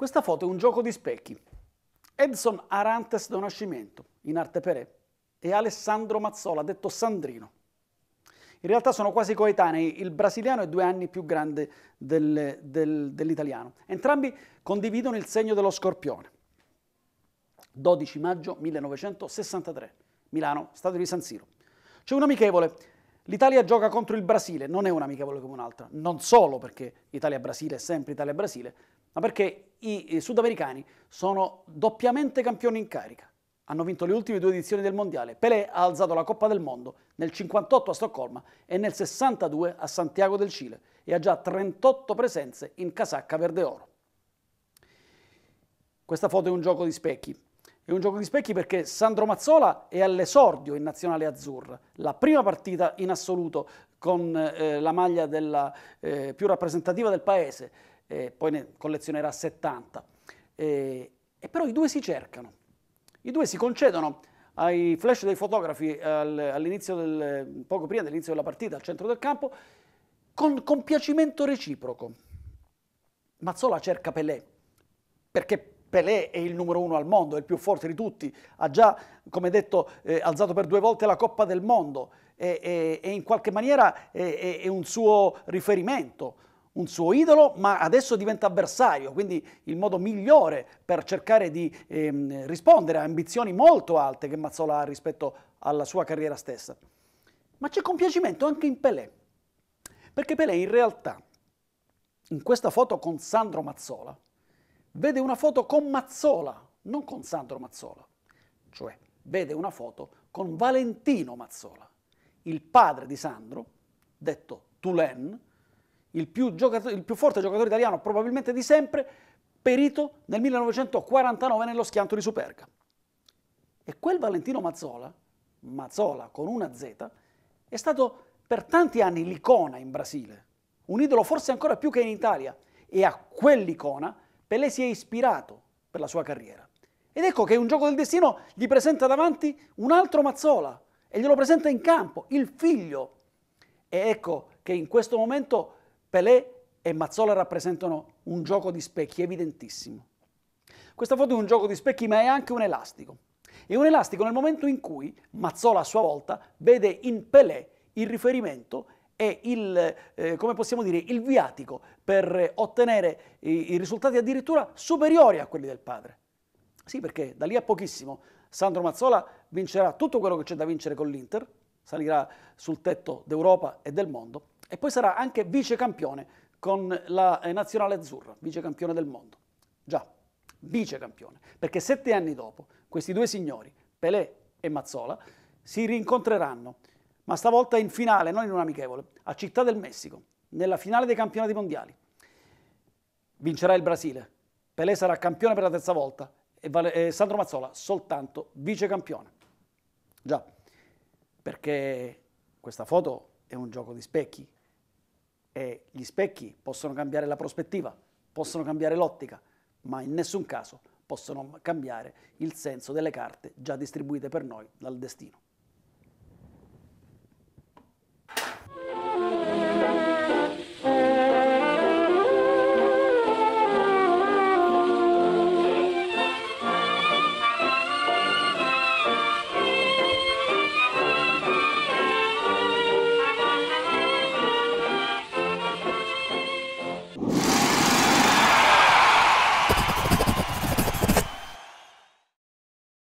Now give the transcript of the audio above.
Questa foto è un gioco di specchi. Edson Arantes da Nascimento, in arte Perè, e Alessandro Mazzola, detto Sandrino. In realtà sono quasi coetanei, il brasiliano è due anni più grande del, del, dell'italiano. Entrambi condividono il segno dello scorpione. 12 maggio 1963, Milano, stadio di San Siro. C'è un amichevole, l'Italia gioca contro il Brasile, non è un amichevole come un'altra, non solo perché Italia-Brasile è sempre Italia-Brasile, ma perché i, sudamericani sono doppiamente campioni in carica. Hanno vinto le ultime due edizioni del Mondiale. Pelé ha alzato la Coppa del Mondo nel 58 a Stoccolma e nel 62 a Santiago del Cile e ha già 38 presenze in casacca verde-oro. Questa foto è un gioco di specchi. È un gioco di specchi perché Sandro Mazzola è all'esordio in Nazionale Azzurra, la prima partita in assoluto con eh, la maglia della, eh, più rappresentativa del paese eh, poi ne collezionerà 70. Eh, e però i due si cercano, i due si concedono ai flash dei fotografi all'inizio del, poco prima dell'inizio della partita al centro del campo con compiacimento reciproco. Mazzola cerca Pelé, perché Pelé è il numero uno al mondo, è il più forte di tutti, ha già, come detto, eh, alzato per due volte la Coppa del Mondo e, e, e in qualche maniera è, è, è un suo riferimento un suo idolo, ma adesso diventa avversario, quindi il modo migliore per cercare di ehm, rispondere a ambizioni molto alte che Mazzola ha rispetto alla sua carriera stessa. Ma c'è compiacimento anche in Pelé, perché Pelé in realtà, in questa foto con Sandro Mazzola, vede una foto con Mazzola, non con Sandro Mazzola, cioè vede una foto con Valentino Mazzola, il padre di Sandro, detto Tulen, il più, il più forte giocatore italiano probabilmente di sempre, perito nel 1949 nello schianto di Superga. E quel Valentino Mazzola, Mazzola con una Z, è stato per tanti anni l'icona in Brasile, un idolo forse ancora più che in Italia, e a quell'icona Pelé si è ispirato per la sua carriera. Ed ecco che un gioco del destino gli presenta davanti un altro Mazzola e glielo presenta in campo, il figlio. E ecco che in questo momento Pelé e Mazzola rappresentano un gioco di specchi evidentissimo. Questa foto è un gioco di specchi ma è anche un elastico. È un elastico nel momento in cui Mazzola a sua volta vede in Pelé il riferimento e il, eh, come possiamo dire, il viatico per ottenere i, i risultati addirittura superiori a quelli del padre. Sì, perché da lì a pochissimo Sandro Mazzola vincerà tutto quello che c'è da vincere con l'Inter, salirà sul tetto d'Europa e del mondo e poi sarà anche vicecampione con la eh, nazionale azzurra, vicecampione del mondo. Già, vicecampione, perché sette anni dopo questi due signori, Pelé e Mazzola, si rincontreranno, ma stavolta in finale, non in un amichevole, a Città del Messico, nella finale dei campionati mondiali. Vincerà il Brasile, Pelé sarà campione per la terza volta e, Sandro Mazzola soltanto vicecampione. Già, perché questa foto è un gioco di specchi, e gli specchi possono cambiare la prospettiva, possono cambiare l'ottica, ma in nessun caso possono cambiare il senso delle carte già distribuite per noi dal destino.